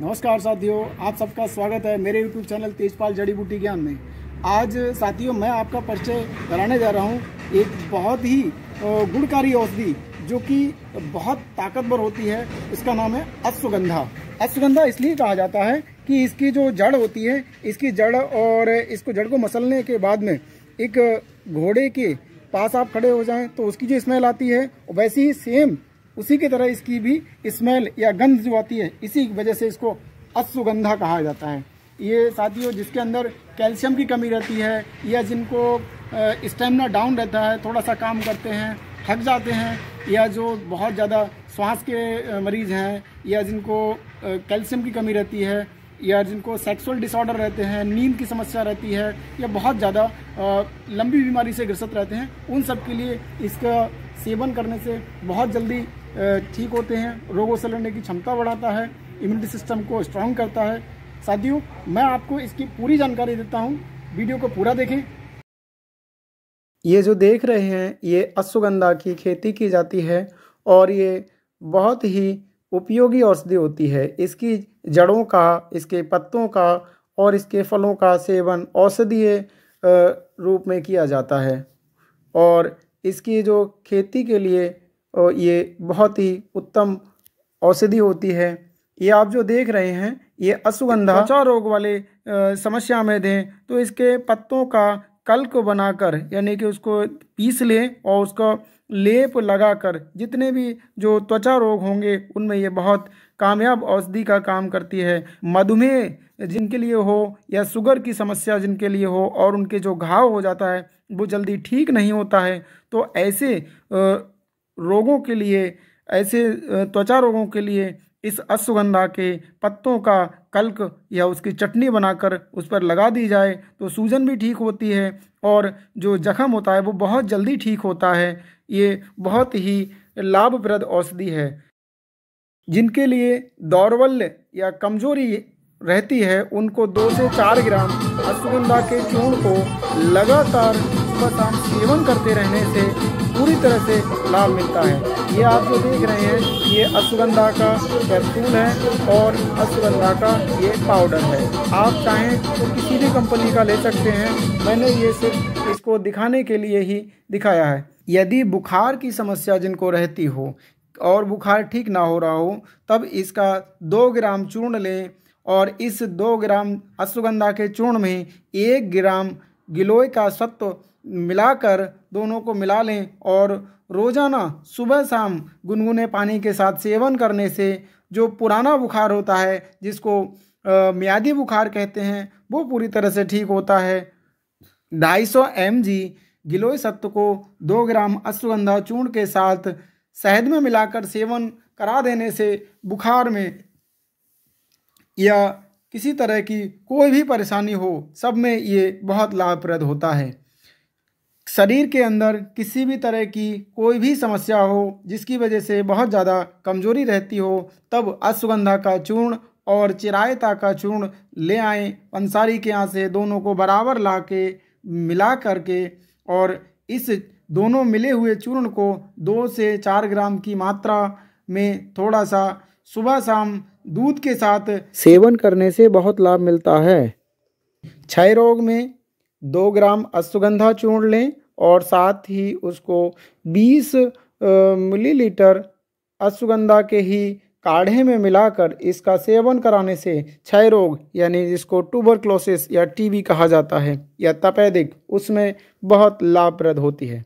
नमस्कार साथियों आप सबका स्वागत है मेरे YouTube चैनल तेजपाल जड़ी बूटी ज्ञान में आज साथियों मैं आपका परिचय कराने जा रहा हूँ एक बहुत ही गुणकारी औषधि जो कि बहुत ताकतवर होती है इसका नाम है अश्वगंधा अश्वगंधा इसलिए कहा जाता है कि इसकी जो जड़ होती है इसकी जड़ और इसको जड़ को मसलने के बाद में एक घोड़े के पास आप खड़े हो जाएं तो उसकी जो स्मेल आती है वैसी ही सेम उसी की तरह इसकी भी स्मेल या गंध जो आती है इसी वजह से इसको अश्वगंधा कहा जाता है ये साथियों जिसके अंदर कैल्शियम की कमी रहती है या जिनको स्टेमिना डाउन रहता है थोड़ा सा काम करते हैं थक जाते हैं या जो बहुत ज़्यादा श्वास के मरीज हैं या जिनको कैल्शियम की कमी रहती है या जिनको सेक्सुअल डिसऑर्डर रहते हैं नींद की समस्या रहती है या बहुत ज़्यादा लंबी बीमारी से ग्रसित रहते हैं उन सब के लिए इसका सेवन करने से बहुत जल्दी ठीक होते हैं रोगों से लड़ने की क्षमता बढ़ाता है इम्यूनिटी सिस्टम को स्ट्रांग करता है साथियों मैं आपको इसकी पूरी जानकारी देता हूँ वीडियो को पूरा देखें ये जो देख रहे हैं ये अश्वगंधा की खेती की जाती है और ये बहुत ही उपयोगी औषधि होती है इसकी जड़ों का इसके पत्तों का और इसके फलों का सेवन औषधीय रूप में किया जाता है और इसकी जो खेती के लिए और ये बहुत ही उत्तम औषधि होती है ये आप जो देख रहे हैं ये अश्वगंधा अच्छा। त्वचा रोग वाले समस्या में दें तो इसके पत्तों का कल को बनाकर यानी कि उसको पीस लें और उसका लेप लगाकर जितने भी जो त्वचा रोग होंगे उनमें ये बहुत कामयाब औषधि का काम करती है मधुमेह जिनके लिए हो या शुगर की समस्या जिनके लिए हो और उनके जो घाव हो जाता है वो जल्दी ठीक नहीं होता है तो ऐसे रोगों के लिए ऐसे त्वचा रोगों के लिए इस अश्वगंधा के पत्तों का कल्क या उसकी चटनी बनाकर उस पर लगा दी जाए तो सूजन भी ठीक होती है और जो जख्म होता है वो बहुत जल्दी ठीक होता है ये बहुत ही लाभप्रद औषधि है जिनके लिए दौरवल्य या कमजोरी रहती है उनको दो से चार ग्राम अश्वगंधा के चूर्ण को लगातार सुबह शाम सेवन करते रहने से पूरी तरह से लाभ मिलता है ये आप जो देख रहे हैं ये अश्वगंधा का कैप्सूल है और अश्वगंधा का ये पाउडर है आप चाहें तो किसी भी कंपनी का ले सकते हैं मैंने ये सिर्फ इसको दिखाने के लिए ही दिखाया है यदि बुखार की समस्या जिनको रहती हो और बुखार ठीक ना हो रहा हो तब इसका दो ग्राम चूर्ण लें और इस दो ग्राम अश्वगंधा के चूर्ण में एक ग्राम गिलोय का सत्व मिलाकर दोनों को मिला लें और रोज़ाना सुबह शाम गुनगुने पानी के साथ सेवन करने से जो पुराना बुखार होता है जिसको मियादी बुखार कहते हैं वो पूरी तरह से ठीक होता है ढाई सौ एम जी गिलोय सत्व को दो ग्राम अश्वगंधा चूर्ण के साथ शहद में मिलाकर सेवन करा देने से बुखार में या किसी तरह की कोई भी परेशानी हो सब में ये बहुत लाभप्रद होता है शरीर के अंदर किसी भी तरह की कोई भी समस्या हो जिसकी वजह से बहुत ज़्यादा कमजोरी रहती हो तब अश्वगंधा का चूर्ण और चिरायता का चूर्ण ले आएं पंसारी के यहाँ से दोनों को बराबर ला के मिला करके और इस दोनों मिले हुए चूर्ण को दो से चार ग्राम की मात्रा में थोड़ा सा सुबह शाम दूध के साथ सेवन करने से बहुत लाभ मिलता है क्षय रोग में दो ग्राम अश्वगंधा चूर्ण लें और साथ ही उसको 20 मिलीलीटर अश्वगंधा के ही काढ़े में मिलाकर इसका सेवन कराने से क्षय रोग यानी जिसको ट्यूबरक्लोसिस या टीबी कहा जाता है या तपेदिक उसमें बहुत लाभप्रद होती है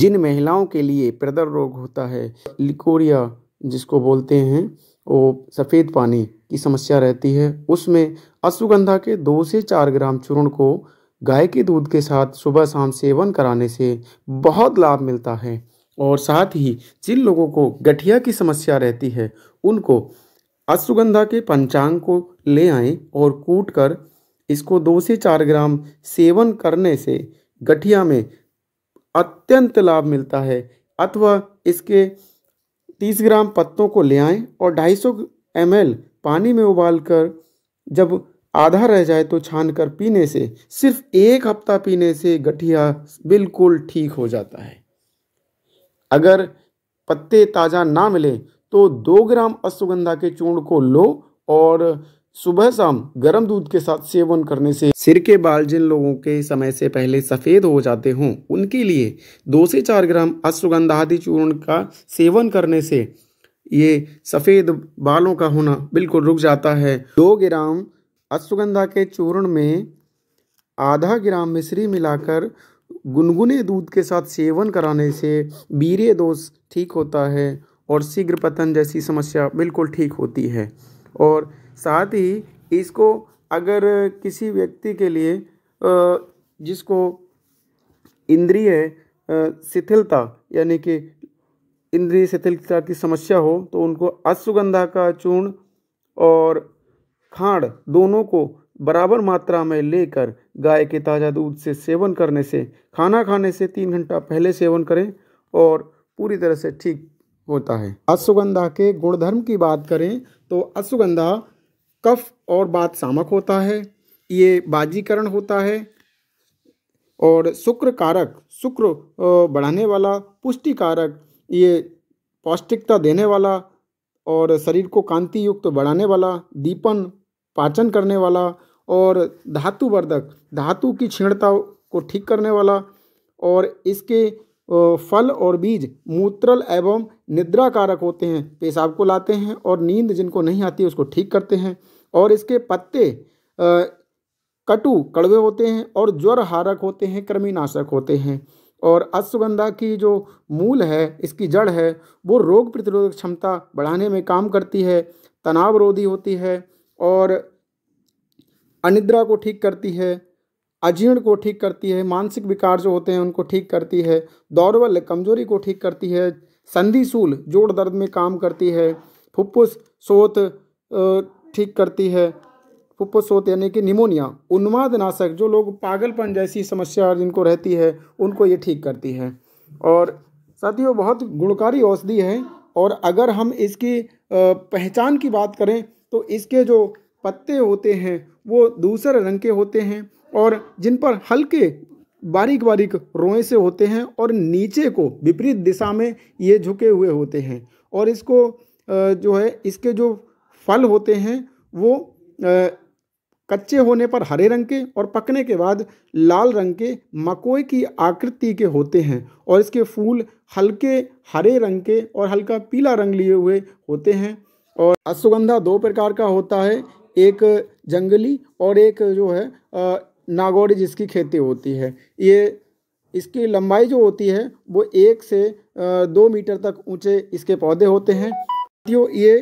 जिन महिलाओं के लिए प्रदर रोग होता है लिकोरिया जिसको बोलते हैं वो सफ़ेद पानी की समस्या रहती है उसमें अश्वगंधा के दो से चार ग्राम चूर्ण को गाय के दूध के साथ सुबह शाम सेवन कराने से बहुत लाभ मिलता है और साथ ही जिन लोगों को गठिया की समस्या रहती है उनको अश्वगंधा के पंचांग को ले आएं और कूट कर इसको दो से चार ग्राम सेवन करने से गठिया में अत्यंत लाभ मिलता है अथवा इसके तीस ग्राम पत्तों को ले आएं और ढाई सौ एम पानी में उबाल कर जब आधा रह जाए तो छान कर पीने से सिर्फ एक हफ्ता पीने से गठिया बिल्कुल ठीक हो जाता है अगर पत्ते ताज़ा ना मिले तो दो ग्राम अश्वगंधा के चूर्ण को लो और सुबह शाम गर्म दूध के साथ सेवन करने से सिर के बाल जिन लोगों के समय से पहले सफ़ेद हो जाते हों उनके लिए दो से चार ग्राम अश्वगंधा आदि चूर्ण का सेवन करने से ये सफ़ेद बालों का होना बिल्कुल रुक जाता है दो ग्राम अश्वगंधा के चूर्ण में आधा ग्राम मिश्री मिलाकर गुनगुने दूध के साथ सेवन कराने से बीरे दोष ठीक होता है और शीघ्र पतन जैसी समस्या बिल्कुल ठीक होती है और साथ ही इसको अगर किसी व्यक्ति के लिए जिसको इंद्रिय शिथिलता यानी कि इंद्रिय शिथिलता की समस्या हो तो उनको अश्वगंधा का चूर्ण और खांड दोनों को बराबर मात्रा में लेकर गाय के ताज़ा दूध से सेवन करने से खाना खाने से तीन घंटा पहले सेवन करें और पूरी तरह से ठीक होता है अश्वगंधा के गुणधर्म की बात करें तो अश्वगंधा कफ और बात सामक होता है ये बाजीकरण होता है और शुक्र कारक शुक्र बढ़ाने वाला पुष्टि कारक ये पौष्टिकता देने वाला और शरीर को कांति युक्त तो बढ़ाने वाला दीपन पाचन करने वाला और धातुवर्धक धातु की क्षीणता को ठीक करने वाला और इसके फल और बीज मूत्रल एवं निद्रा कारक होते हैं पेशाब को लाते हैं और नींद जिनको नहीं आती उसको ठीक करते हैं और इसके पत्ते कटु कड़वे होते हैं और ज्वर हारक होते हैं कृमिनाशक होते हैं और अश्वगंधा की जो मूल है इसकी जड़ है वो रोग प्रतिरोधक क्षमता बढ़ाने में काम करती है तनाव रोधी होती है और अनिद्रा को ठीक करती है अजीर्ण को ठीक करती है मानसिक विकार जो होते हैं उनको ठीक करती है दौरबल कमजोरी को ठीक करती है संधि सूल जोड़ दर्द में काम करती है फुप्फुस सोत ठीक करती है फुप्फुस सोत यानी कि निमोनिया उन्माद नाशक जो लोग पागलपन जैसी समस्या जिनको रहती है उनको ये ठीक करती है और साथियों बहुत गुणकारी औषधि है और अगर हम इसकी पहचान की बात करें तो इसके जो पत्ते होते हैं वो दूसरे रंग के होते हैं और जिन पर हल्के बारीक बारीक रोए से होते हैं और नीचे को विपरीत दिशा में ये झुके हुए होते हैं और इसको जो है इसके जो फल होते हैं वो कच्चे होने पर हरे रंग के और पकने के बाद लाल रंग के मकोई की आकृति के होते हैं और इसके फूल हल्के हरे रंग के और हल्का पीला रंग लिए हुए होते हैं और अश्वगंधा दो प्रकार का होता है एक जंगली और एक जो है नागौरी जिसकी खेती होती है ये इसकी लंबाई जो होती है वो एक से दो मीटर तक ऊंचे इसके पौधे होते हैं साथियों ये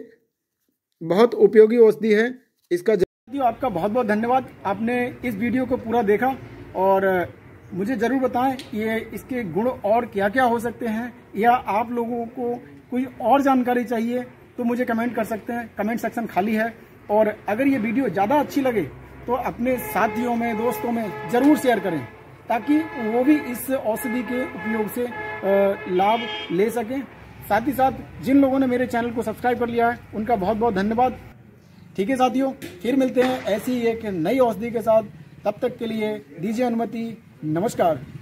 बहुत उपयोगी औषधि है इसका साथियों आपका बहुत बहुत धन्यवाद आपने इस वीडियो को पूरा देखा और मुझे ज़रूर बताएं ये इसके गुण और क्या क्या हो सकते हैं या आप लोगों को कोई और जानकारी चाहिए तो मुझे कमेंट कर सकते हैं कमेंट सेक्शन खाली है और अगर ये वीडियो ज़्यादा अच्छी लगे तो अपने साथियों में दोस्तों में ज़रूर शेयर करें ताकि वो भी इस औषधि के उपयोग से लाभ ले सकें साथ ही साथ जिन लोगों ने मेरे चैनल को सब्सक्राइब कर लिया है उनका बहुत बहुत धन्यवाद ठीक है साथियों फिर मिलते हैं ऐसी एक नई औषधि के साथ तब तक के लिए दीजिए अनुमति नमस्कार